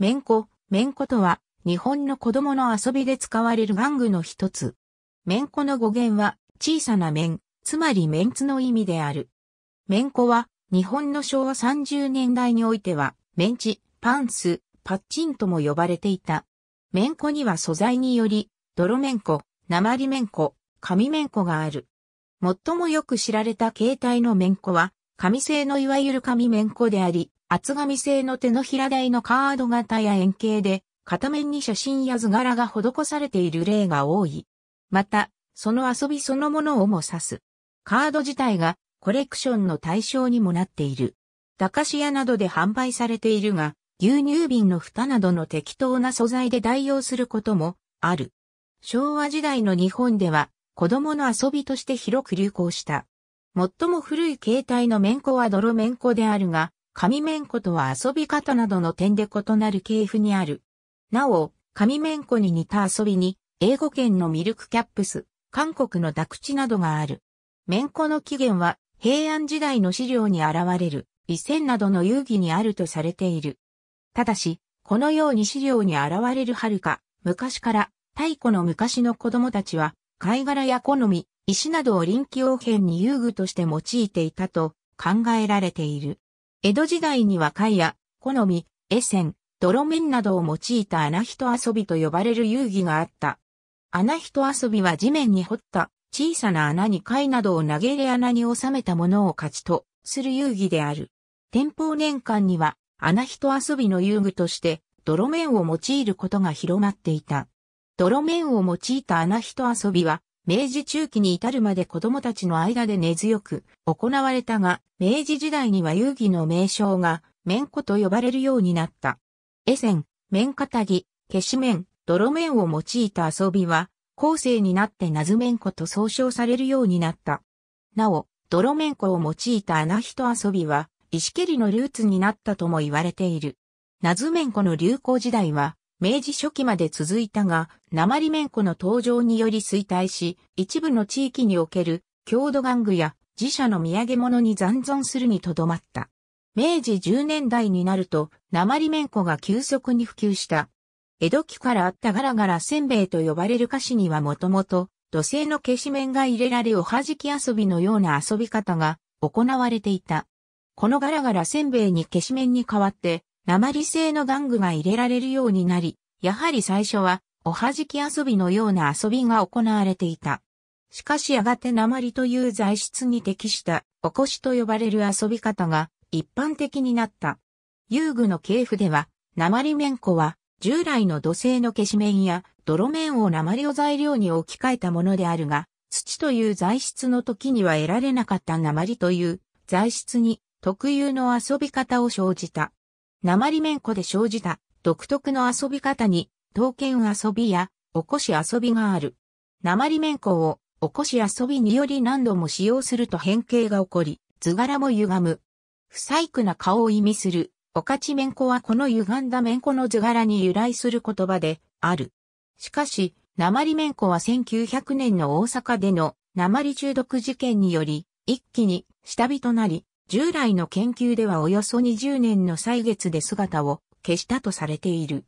めんこ、めんことは、日本の子供の遊びで使われる玩具の一つ。めんこの語源は、小さな面、つまりメンツの意味である。めんこは、日本の昭和30年代においては、メンチ、パンス、パッチンとも呼ばれていた。めんこには素材により、泥めんこ、鉛めんこ、紙めんこがある。最もよく知られた形態のめんこは、紙製のいわゆる紙めんこであり、厚紙製の手のひら台のカード型や円形で、片面に写真や図柄が施されている例が多い。また、その遊びそのものをも指す。カード自体がコレクションの対象にもなっている。駄菓子屋などで販売されているが、牛乳瓶の蓋などの適当な素材で代用することもある。昭和時代の日本では子供の遊びとして広く流行した。最も古い形態の面子は泥面子であるが、紙面子とは遊び方などの点で異なる系譜にある。なお、紙面子に似た遊びに、英語圏のミルクキャップス、韓国のダクチなどがある。面子の起源は、平安時代の資料に現れる、微線などの遊戯にあるとされている。ただし、このように資料に現れるはるか、昔から、太古の昔の子供たちは、貝殻や好み、石などを臨機応変に遊具として用いていたと考えられている。江戸時代には貝や、好み、絵線、泥面などを用いた穴人遊びと呼ばれる遊戯があった。穴人遊びは地面に掘った小さな穴に貝などを投げ入れ穴に収めたものを勝ちとする遊戯である。天保年間には穴人遊びの遊具として泥面を用いることが広まっていた。泥面を用いた穴人遊びは明治中期に至るまで子供たちの間で根強く行われたが、明治時代には遊戯の名称が、面子と呼ばれるようになった。エセン、面片木、消し面、泥面を用いた遊びは、後世になって謎面子と総称されるようになった。なお、泥面子を用いた穴人遊びは、石蹴りのルーツになったとも言われている。謎面子の流行時代は、明治初期まで続いたが、鉛綿子の登場により衰退し、一部の地域における郷土玩具や自社の土産物に残存するにとどまった。明治10年代になると、鉛綿子が急速に普及した。江戸期からあったガラガラせんべいと呼ばれる菓子にはもともと、土製の消し面が入れられおはじき遊びのような遊び方が行われていた。このガラガラせんべいに消し面に代わって、鉛製の玩具が入れられるようになり、やはり最初は、おはじき遊びのような遊びが行われていた。しかしやがて鉛という材質に適した、おこしと呼ばれる遊び方が一般的になった。遊具の系譜では、鉛面粉は、従来の土製の消し面や泥面を鉛を材料に置き換えたものであるが、土という材質の時には得られなかった鉛という材質に特有の遊び方を生じた。鉛面湖で生じた独特の遊び方に、刀剣遊びや、おこし遊びがある。鉛面湖を、おこし遊びにより何度も使用すると変形が起こり、図柄も歪む。不細工な顔を意味する、おかち面湖はこの歪んだ面湖の図柄に由来する言葉で、ある。しかし、鉛面湖は1900年の大阪での鉛中毒事件により、一気に下火となり、従来の研究ではおよそ20年の歳月で姿を消したとされている。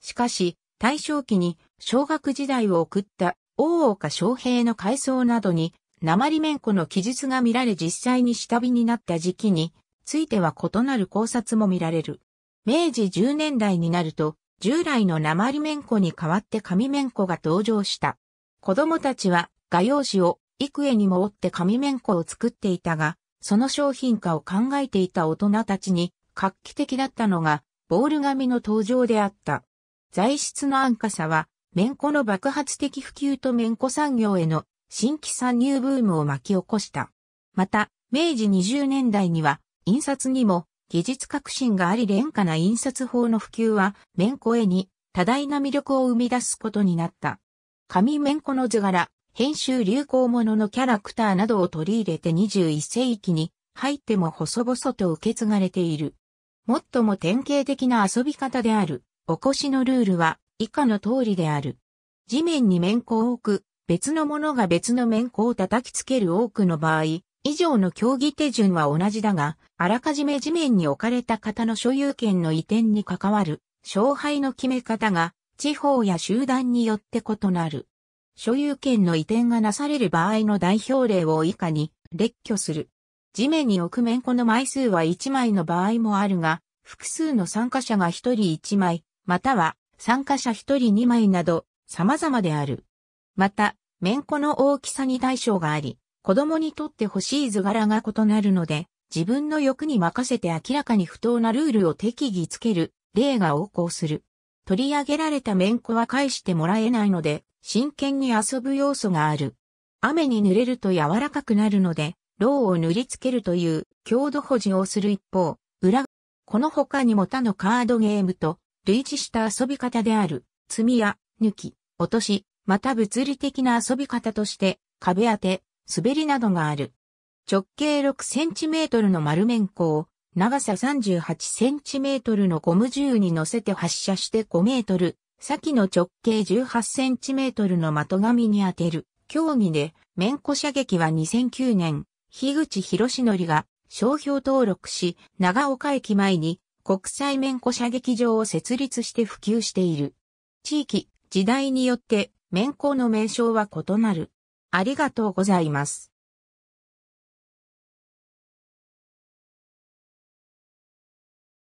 しかし、大正期に小学時代を送った大岡昌平の回想などに、鉛面庫の記述が見られ実際に下火になった時期については異なる考察も見られる。明治10年代になると、従来の鉛面庫に代わって紙面庫が登場した。子供たちは画用紙を幾重にも折って紙面庫を作っていたが、その商品化を考えていた大人たちに画期的だったのが、ボール紙の登場であった。材質の安価さは、綿子の爆発的普及と綿子産業への新規参入ブームを巻き起こした。また、明治20年代には、印刷にも技術革新があり廉価な印刷法の普及は、綿子絵に多大な魅力を生み出すことになった。紙綿子の図柄、編集流行もののキャラクターなどを取り入れて21世紀に入っても細々と受け継がれている。最も典型的な遊び方である、おこしのルールは以下の通りである。地面に面子を置く、別のものが別の面子を叩きつける多くの場合、以上の競技手順は同じだが、あらかじめ地面に置かれた方の所有権の移転に関わる、勝敗の決め方が、地方や集団によって異なる。所有権の移転がなされる場合の代表例を以下に列挙する。地面に置く面子の枚数は1枚の場合もあるが、複数の参加者が1人1枚、または参加者1人2枚など様々である。また、面子の大きさに対象があり、子供にとって欲しい図柄が異なるので、自分の欲に任せて明らかに不当なルールを適宜つける例が横行する。取り上げられた面子は返してもらえないので、真剣に遊ぶ要素がある。雨に濡れると柔らかくなるので、ローを塗りつけるという強度保持をする一方、裏、この他にも他のカードゲームと類似した遊び方である、積みや、抜き、落とし、また物理的な遊び方として、壁当て、滑りなどがある。直径6センチメートルの丸面子を長さ38センチメートルのゴム銃に乗せて発射して5メートル、先の直径18センチメートルの的紙に当てる。競技で、面子射撃は2009年、樋口博則が商標登録し、長岡駅前に国際面子射撃場を設立して普及している。地域、時代によって面子の名称は異なる。ありがとうございます。